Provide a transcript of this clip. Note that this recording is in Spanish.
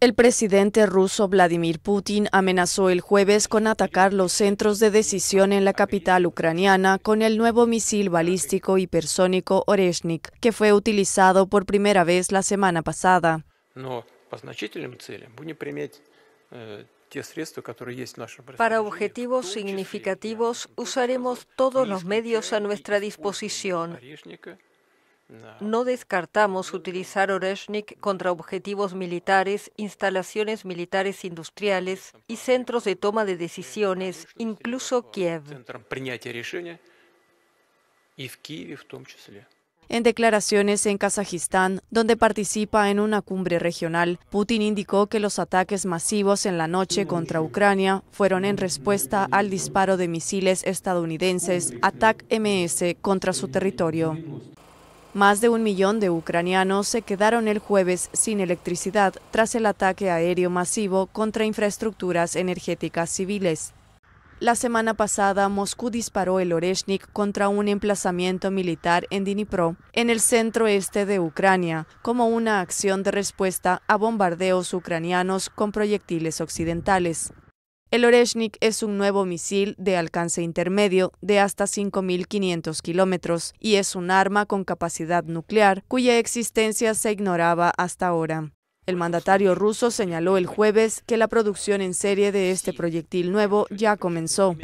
El presidente ruso Vladimir Putin amenazó el jueves con atacar los centros de decisión en la capital ucraniana con el nuevo misil balístico hipersónico Oreshnik, que fue utilizado por primera vez la semana pasada. Э, Para objetivos significativos usaremos todos los medios a nuestra disposición, no descartamos utilizar Oreshnik contra objetivos militares, instalaciones militares industriales y centros de toma de decisiones, incluso Kiev. En declaraciones en Kazajistán, donde participa en una cumbre regional, Putin indicó que los ataques masivos en la noche contra Ucrania fueron en respuesta al disparo de misiles estadounidenses ATAC-MS contra su territorio. Más de un millón de ucranianos se quedaron el jueves sin electricidad tras el ataque aéreo masivo contra infraestructuras energéticas civiles. La semana pasada, Moscú disparó el Oreshnik contra un emplazamiento militar en Dnipro, en el centro-este de Ucrania, como una acción de respuesta a bombardeos ucranianos con proyectiles occidentales. El Oreshnik es un nuevo misil de alcance intermedio de hasta 5.500 kilómetros y es un arma con capacidad nuclear cuya existencia se ignoraba hasta ahora. El mandatario ruso señaló el jueves que la producción en serie de este proyectil nuevo ya comenzó.